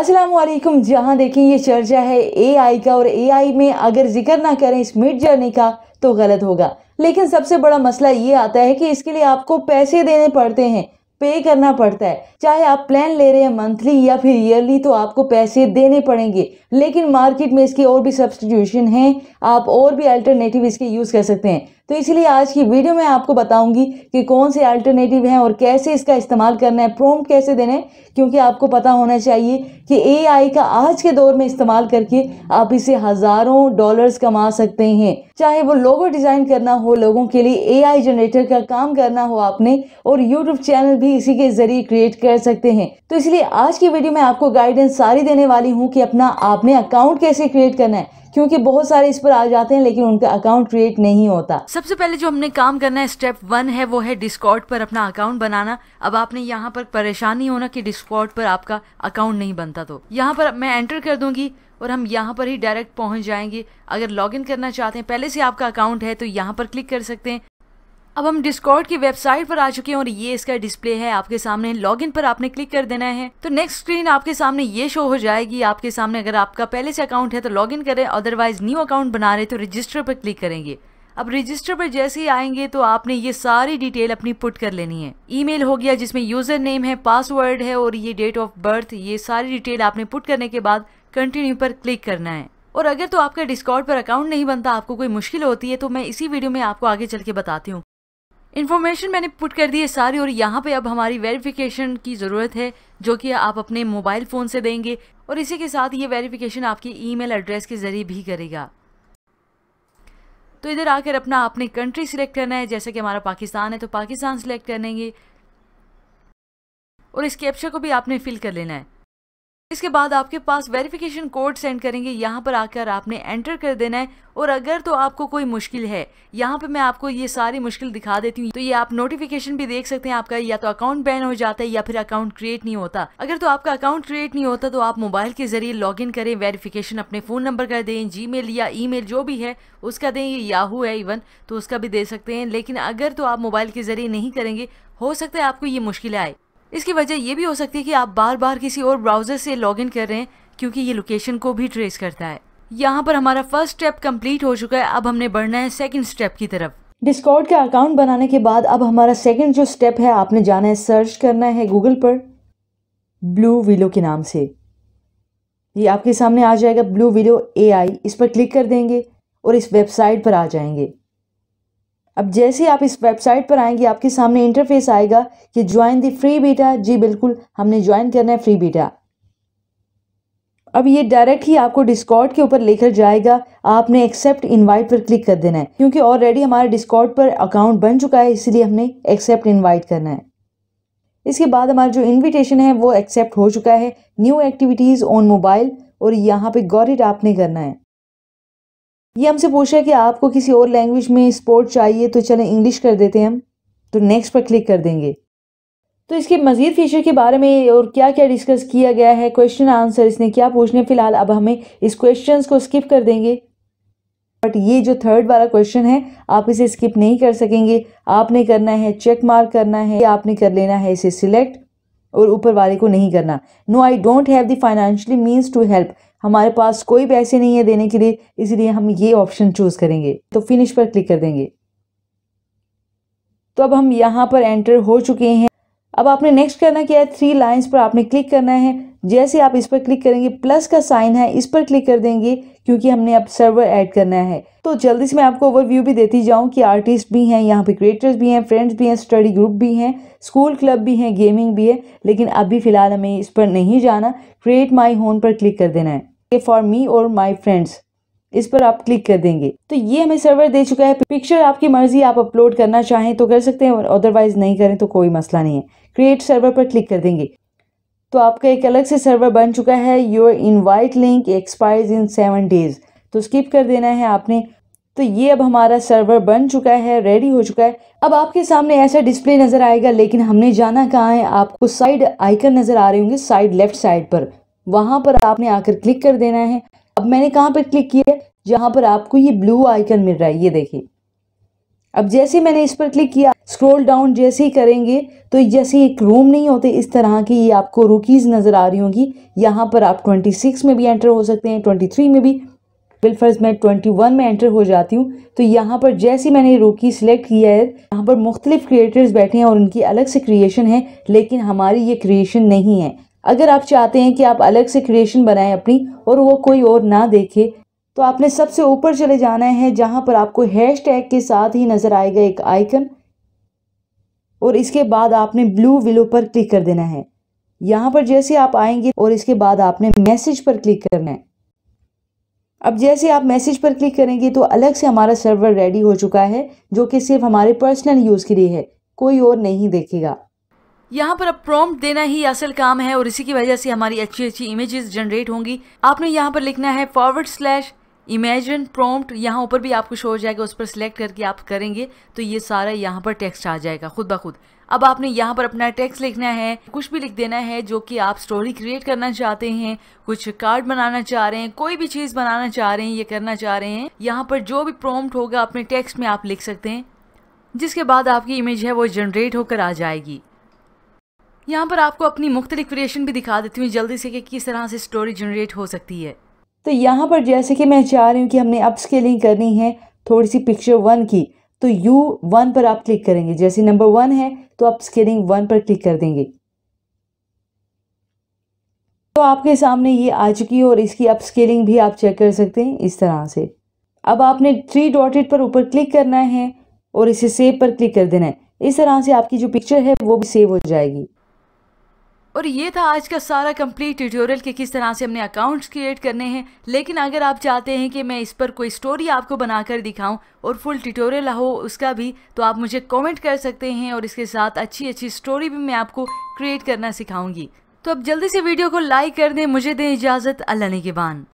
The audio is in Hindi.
अस्सलाम वालेकुम जहाँ देखें ये चर्चा है एआई का और एआई में अगर जिक्र ना करें इस मिड जर्नी का तो गलत होगा लेकिन सबसे बड़ा मसला ये आता है कि इसके लिए आपको पैसे देने पड़ते हैं पे करना पड़ता है चाहे आप प्लान ले रहे हैं मंथली या फिर ईयरली तो आपको पैसे देने पड़ेंगे लेकिन मार्केट में इसके और भी सब्सटीट्यूशन हैं आप और भी अल्टरनेटिव इसके यूज़ कर सकते हैं तो इसलिए आज की वीडियो में आपको बताऊंगी कि कौन से अल्टरनेटिव हैं और कैसे इसका इस्तेमाल करना है प्रोम कैसे देना है क्योंकि आपको पता होना चाहिए कि एआई का आज के दौर में इस्तेमाल करके आप इसे हज़ारों डॉलर्स कमा सकते हैं चाहे वो लोगो डिज़ाइन करना हो लोगों के लिए एआई जनरेटर का काम करना हो आपने और यूट्यूब चैनल भी इसी के ज़रिए क्रिएट कर सकते हैं तो इसलिए आज की वीडियो में आपको गाइडेंस सारी देने वाली हूँ कि अपना आपने अकाउंट कैसे क्रिएट करना है क्योंकि बहुत सारे इस पर आ जाते हैं लेकिन उनका अकाउंट क्रिएट नहीं होता सबसे पहले जो हमने काम करना है स्टेप वन है वो है डिस्कॉर्ड पर अपना अकाउंट बनाना अब आपने यहाँ पर परेशानी होना की डिस्कॉर्ड पर आपका अकाउंट नहीं बनता तो यहाँ पर मैं एंटर कर दूंगी और हम यहाँ पर ही डायरेक्ट पहुंच जाएंगे अगर लॉगिन करना चाहते हैं पहले से आपका अकाउंट है तो यहाँ पर क्लिक कर सकते हैं अब हम डिस्कॉर्ड की वेबसाइट पर आ चुके हैं और ये इसका डिस्प्ले है आपके सामने लॉगिन पर आपने क्लिक कर देना है तो नेक्स्ट स्क्रीन आपके सामने ये शो हो जाएगी आपके सामने अगर आपका पहले से अकाउंट है तो लॉगिन करें अदरवाइज न्यू अकाउंट बना रहे तो रजिस्टर पर क्लिक करेंगे अब रजिस्टर पर जैसे ही आएंगे तो आपने ये सारी डिटेल अपनी पुट कर लेनी है ईमेल हो गया जिसमें यूजर नेम है पासवर्ड है और ये डेट ऑफ बर्थ ये सारी डिटेल आपने पुट करने के बाद कंटिन्यू पर क्लिक करना है और अगर तो आपका डिस्कॉर्ड पर अकाउंट नहीं बनता आपको कोई मुश्किल होती है तो मैं इसी वीडियो में आपको आगे चल के बताती हूँ इन्फॉर्मेशन मैंने पुट कर दी है सारी और यहाँ पे अब हमारी वेरिफिकेशन की ज़रूरत है जो कि आप अपने मोबाइल फ़ोन से देंगे और इसी के साथ ये वेरिफिकेशन आपकी ईमेल एड्रेस के ज़रिए भी करेगा तो इधर आकर अपना आपने कंट्री सिलेक्ट करना है जैसे कि हमारा पाकिस्तान है तो पाकिस्तान सिलेक्ट करेंगे और इस कैप्चर को भी आपने फिल कर लेना है इसके बाद आपके पास वेरिफिकेशन कोड सेंड करेंगे यहाँ पर आकर आपने एंटर कर देना है और अगर तो आपको कोई मुश्किल है यहाँ पे मैं आपको ये सारी मुश्किल दिखा देती हूँ तो ये आप नोटिफिकेशन भी देख सकते हैं आपका या तो अकाउंट बैन हो जाता है या फिर अकाउंट क्रिएट नहीं होता अगर तो आपका अकाउंट क्रिएट नहीं होता तो आप मोबाइल के जरिए लॉग इन करें वेरिफिकेशन अपने फोन नंबर का दें जी या ई जो भी है उसका दें ये याहू है इवन तो उसका भी दे सकते हैं लेकिन अगर तो आप मोबाइल के जरिए नहीं करेंगे हो सकता है आपको ये मुश्किल आए इसकी वजह ये भी हो सकती है कि आप बार बार किसी और ब्राउज़र से लॉगिन कर रहे हैं क्योंकि ये लोकेशन को भी ट्रेस करता है यहाँ पर हमारा फर्स्ट स्टेप कंप्लीट हो चुका है अब हमने बढ़ना है सेकंड स्टेप की तरफ डिस्कॉर्ड का अकाउंट बनाने के बाद अब हमारा सेकंड जो स्टेप है आपने जाना है सर्च करना है गूगल पर ब्लू विलो के नाम से ये आपके सामने आ जाएगा ब्लू विलो ए इस पर क्लिक कर देंगे और इस वेबसाइट पर आ जाएंगे अब जैसे आप इस वेबसाइट पर आएंगे आपके सामने इंटरफेस आएगा कि ज्वाइन दी फ्री बीटा जी बिल्कुल हमने ज्वाइन करना है फ्री बीटा अब ये डायरेक्ट ही आपको डिस्कॉर्ड के ऊपर लेकर जाएगा आपने एक्सेप्ट इनवाइट पर क्लिक कर देना है क्योंकि ऑलरेडी हमारे डिस्कॉर्ड पर अकाउंट बन चुका है इसलिए हमने एक्सेप्ट इनवाइट करना है इसके बाद हमारा जो इनविटेशन है वो एक्सेप्ट हो चुका है न्यू एक्टिविटीज़ ऑन मोबाइल और यहाँ पे गॉरिट आपने करना है ये हमसे पूछा कि आपको किसी और लैंग्वेज में स्पोर्ट चाहिए तो चलें इंग्लिश कर देते हैं हम तो नेक्स्ट पर क्लिक कर देंगे तो इसके मज़ीद फीचर के बारे में और क्या क्या डिस्कस किया गया है क्वेश्चन आंसर इसने क्या पूछने फ़िलहाल अब हमें इस क्वेश्चन को स्किप कर देंगे बट ये जो थर्ड वाला क्वेश्चन है आप इसे स्किप नहीं कर सकेंगे आपने करना है चेक मार्क करना है आपने कर लेना है इसे सिलेक्ट और ऊपर वाले को नहीं करना no I don't have the financially means to help हमारे पास कोई पैसे नहीं है देने के लिए इसलिए हम ये ऑप्शन चूज़ करेंगे तो फिनिश पर क्लिक कर देंगे तो अब हम यहाँ पर एंटर हो चुके हैं अब आपने नेक्स्ट करना क्या है थ्री लाइंस पर आपने क्लिक करना है जैसे आप इस पर क्लिक करेंगे प्लस का साइन है इस पर क्लिक कर देंगे क्योंकि हमने अब सर्वर ऐड करना है तो जल्दी से मैं आपको ओवरव्यू भी देती जाऊँ कि आर्टिस्ट भी हैं यहाँ पे क्रिएटर्स भी हैं फ्रेंड्स भी हैं स्टडी ग्रुप भी हैं स्कूल क्लब भी हैं गेमिंग भी है लेकिन अभी फ़िलहाल हमें इस पर नहीं जाना क्रिएट माई होन पर क्लिक कर देना है फॉर मी और माई फ्रेंड्स इस पर आप क्लिक कर देंगे तो ये हमें सर्वर दे चुका है पिक्चर आपकी मर्जी आप अपलोड करना चाहें तो कर सकते हैं अदरवाइज नहीं करें तो कोई मसला नहीं है क्रिएट सर्वर पर क्लिक कर देंगे तो आपका एक अलग से सर्वर बन चुका है your invite link expires in seven days तो स्किप कर देना है आपने तो ये अब हमारा सर्वर बन चुका है रेडी हो चुका है अब आपके सामने ऐसा डिस्प्ले नज़र आएगा लेकिन हमने जाना कहाँ है आपको साइड आइकन नज़र आ रहे होंगे साइड लेफ्ट साइड पर वहाँ पर आपने आकर क्लिक कर देना है अब मैंने कहाँ पर क्लिक किया है जहाँ पर आपको ये ब्लू आइकन मिल रहा है ये देखिए अब जैसे मैंने इस पर क्लिक किया स्क्रॉल डाउन जैसे ही करेंगे तो जैसे एक रूम नहीं होते इस तरह की ये आपको रुकीज़ नज़र आ रही होंगी यहाँ पर आप 26 में भी एंटर हो सकते हैं 23 में भी बिलफर्ज मैं 21 में एंटर हो जाती हूँ तो यहाँ पर जैसे मैंने रोकी सिलेक्ट किया है यहाँ पर मुख्तलिफ क्रिएटर्स बैठे हैं और उनकी अलग से क्रिएशन है लेकिन हमारी ये क्रिएशन नहीं है अगर आप चाहते हैं कि आप अलग से क्रिएशन बनाएं अपनी और वो कोई और ना देखे तो आपने सबसे ऊपर चले जाना है जहाँ पर आपको हैश टैग के साथ ही नज़र आएगा एक आइकन और इसके बाद आपने ब्लू विलो पर क्लिक कर देना है यहाँ पर जैसे आप आएंगे और इसके बाद आपने मैसेज पर क्लिक करना है अब जैसे आप मैसेज पर क्लिक करेंगे तो अलग से हमारा सर्वर रेडी हो चुका है जो कि सिर्फ हमारे पर्सनल यूज़ के लिए है कोई और नहीं देखेगा यहाँ पर अब प्रॉम्प्ट देना ही असल काम है और इसी की वजह से हमारी अच्छी अच्छी इमेजेस जनरेट होंगी आपने यहाँ पर लिखना है फॉरवर्ड स्लैश इमेजिन प्रॉम्प्ट यहाँ ऊपर भी आपको शो हो जाएगा उस पर सिलेक्ट करके आप करेंगे तो ये सारा यहाँ पर टेक्स्ट आ जाएगा खुद ब खुद अब आपने यहाँ पर अपना टेक्स्ट लिखना है कुछ भी लिख देना है जो कि आप स्टोरी क्रिएट करना चाहते हैं कुछ कार्ड बनाना चाह रहे हैं कोई भी चीज़ बनाना चाह रहे हैं ये करना चाह रहे हैं यहाँ पर जो भी प्रोम्ट होगा अपने टेक्स्ट में आप लिख सकते हैं जिसके बाद आपकी इमेज है वो जनरेट होकर आ जाएगी यहाँ पर आपको अपनी मुख्तलिफ क्रिएशन भी दिखा देती हूँ जल्दी से कि किस तरह से स्टोरी जनरेट हो सकती है तो यहाँ पर जैसे कि मैं चाह रही हूँ कि हमने अप स्केलिंग करनी है थोड़ी सी पिक्चर वन की तो यू वन पर आप क्लिक करेंगे जैसे नंबर वन है तो आप स्केलिंग वन पर क्लिक कर देंगे तो आपके सामने ये आ चुकी है और इसकी अप स्केलिंग भी आप चेक कर सकते हैं इस तरह से अब आपने थ्री डॉटेड पर ऊपर क्लिक करना है और इसे सेव पर क्लिक कर देना है इस तरह से आपकी जो पिक्चर है वो भी सेव हो जाएगी और ये था आज का सारा कंप्लीट ट्यूटोरियल कि किस तरह से हमने अकाउंट्स क्रिएट करने हैं लेकिन अगर आप चाहते हैं कि मैं इस पर कोई स्टोरी आपको बनाकर दिखाऊं और फुल ट्यूटोरियल हो उसका भी तो आप मुझे कमेंट कर सकते हैं और इसके साथ अच्छी अच्छी स्टोरी भी मैं आपको क्रिएट करना सिखाऊंगी तो अब जल्दी से वीडियो को लाइक कर दें मुझे दें इजाज़त अल्लाह ने के बान